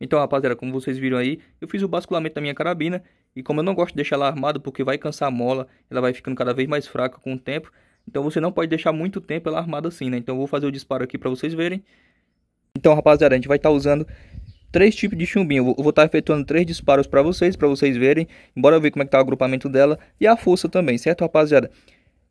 Então, rapaziada, como vocês viram aí, eu fiz o basculamento da minha carabina. E como eu não gosto de deixar ela armada, porque vai cansar a mola, ela vai ficando cada vez mais fraca com o tempo. Então, você não pode deixar muito tempo ela armada assim, né? Então, eu vou fazer o disparo aqui para vocês verem. Então, rapaziada, a gente vai estar tá usando três tipos de chumbinho. Eu vou estar tá efetuando três disparos para vocês, para vocês verem. Embora eu ver como é que tá o agrupamento dela e a força também, certo, rapaziada?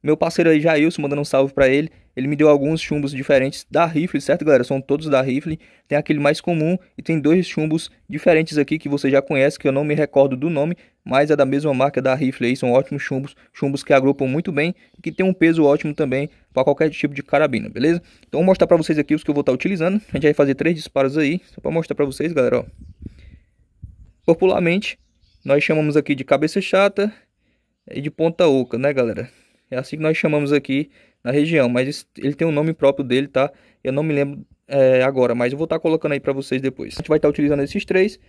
Meu parceiro aí, Jailson, mandando um salve para ele. Ele me deu alguns chumbos diferentes da Rifle, certo, galera? São todos da Rifle. Tem aquele mais comum e tem dois chumbos diferentes aqui que você já conhece, que eu não me recordo do nome, mas é da mesma marca da Rifle aí. São ótimos chumbos, chumbos que agrupam muito bem e que tem um peso ótimo também para qualquer tipo de carabina, beleza? Então vou mostrar para vocês aqui os que eu vou estar tá utilizando. A gente vai fazer três disparos aí, só para mostrar para vocês, galera, ó. Popularmente, nós chamamos aqui de cabeça chata e de ponta oca, né, galera? É assim que nós chamamos aqui na região, mas ele tem um nome próprio dele, tá? Eu não me lembro é, agora, mas eu vou estar tá colocando aí para vocês depois. A gente vai estar tá utilizando esses três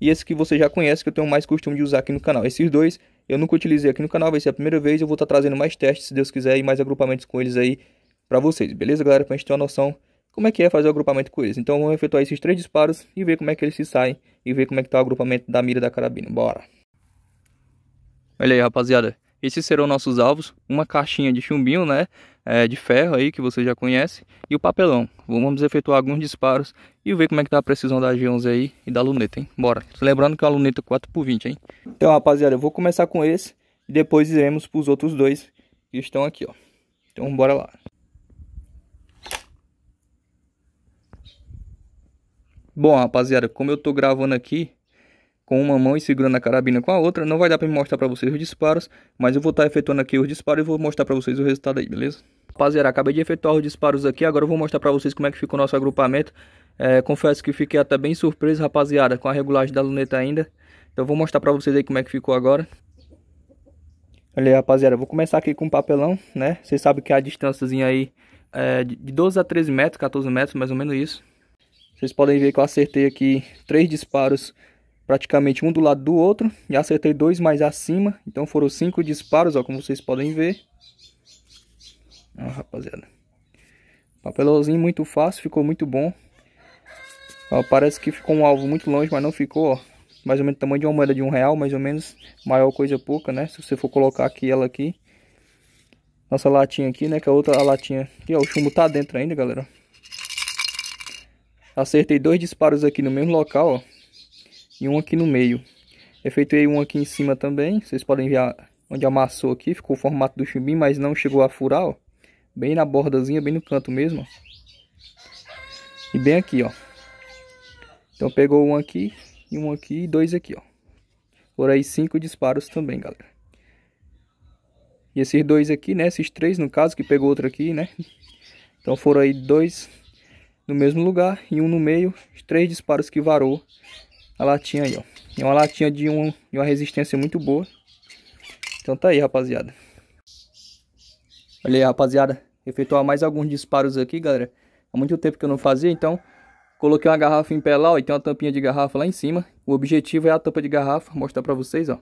e esse que você já conhece, que eu tenho mais costume de usar aqui no canal. Esses dois eu nunca utilizei aqui no canal, vai ser a primeira vez. Eu vou estar tá trazendo mais testes, se Deus quiser, e mais agrupamentos com eles aí para vocês. Beleza, galera? Para a gente ter uma noção como é que é fazer o agrupamento com eles. Então vamos efetuar esses três disparos e ver como é que eles se saem e ver como é que está o agrupamento da mira da carabina. Bora! Olha aí, rapaziada. Esses serão nossos alvos, uma caixinha de chumbinho, né, é, de ferro aí que você já conhece e o papelão. Vamos efetuar alguns disparos e ver como é que tá a precisão da G11 aí e da luneta, hein? Bora. Lembrando que é uma luneta 4x20, hein? Então, rapaziada, eu vou começar com esse e depois iremos para os outros dois que estão aqui, ó. Então, bora lá. Bom, rapaziada, como eu tô gravando aqui, com uma mão e segurando a carabina com a outra. Não vai dar para mostrar para vocês os disparos, mas eu vou estar tá efetuando aqui os disparos e vou mostrar para vocês o resultado aí, beleza? Rapaziada, acabei de efetuar os disparos aqui, agora eu vou mostrar para vocês como é que ficou o nosso agrupamento. É, confesso que fiquei até bem surpreso, rapaziada, com a regulagem da luneta ainda. Então vou mostrar para vocês aí como é que ficou agora. Olha aí, rapaziada, vou começar aqui com o papelão, né? Vocês sabem que a distânciazinha aí é de 12 a 13 metros, 14 metros, mais ou menos isso. Vocês podem ver que eu acertei aqui três disparos praticamente um do lado do outro. E acertei dois mais acima. Então foram cinco disparos, ó, como vocês podem ver. Ó, rapaziada. Papelãozinho muito fácil, ficou muito bom. Ó, parece que ficou um alvo muito longe, mas não ficou, ó. Mais ou menos o tamanho de uma moeda de um real, mais ou menos. Maior coisa pouca, né? Se você for colocar aqui ela aqui. Nossa latinha aqui, né? Que a outra latinha. Aqui, ó, o chumbo tá dentro ainda, galera. Acertei dois disparos aqui no mesmo local, ó e um aqui no meio. Efetuei um aqui em cima também, vocês podem ver onde amassou aqui, ficou o formato do chumbim, mas não chegou a furar, ó. Bem na bordazinha, bem no canto mesmo, ó. E bem aqui, ó. Então pegou um aqui, e um aqui, e dois aqui, ó. Por aí cinco disparos também, galera. E esses dois aqui, né? Esses três, no caso, que pegou outro aqui, né? Então foram aí dois no mesmo lugar e um no meio. Três disparos que varou a latinha aí, ó. É uma latinha de, um, de uma resistência muito boa. Então tá aí, rapaziada. Olha aí, rapaziada. Efetuar mais alguns disparos aqui, galera. Há muito tempo que eu não fazia, então... Coloquei uma garrafa em pé lá, ó, e tem uma tampinha de garrafa lá em cima. O objetivo é a tampa de garrafa, mostrar pra vocês, ó.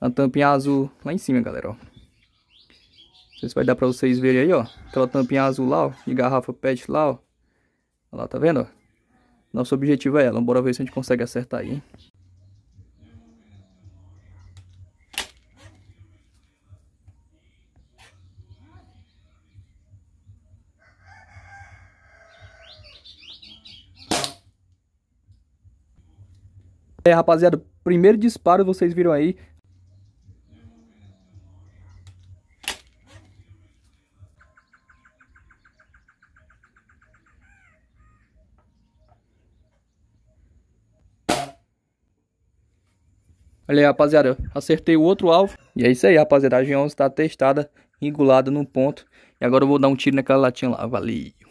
A tampinha azul lá em cima, galera, ó. Não sei se vai dar pra vocês verem aí, ó. Aquela tampinha azul lá, ó, de garrafa pet lá, ó. Olha lá, tá vendo, ó. Nosso objetivo é ela. Bora ver se a gente consegue acertar aí. É, rapaziada, primeiro disparo vocês viram aí Olha aí, rapaziada, acertei o outro alvo. E é isso aí, rapaziada. A G11 está testada, regulada no ponto. E agora eu vou dar um tiro naquela latinha lá. Valeu.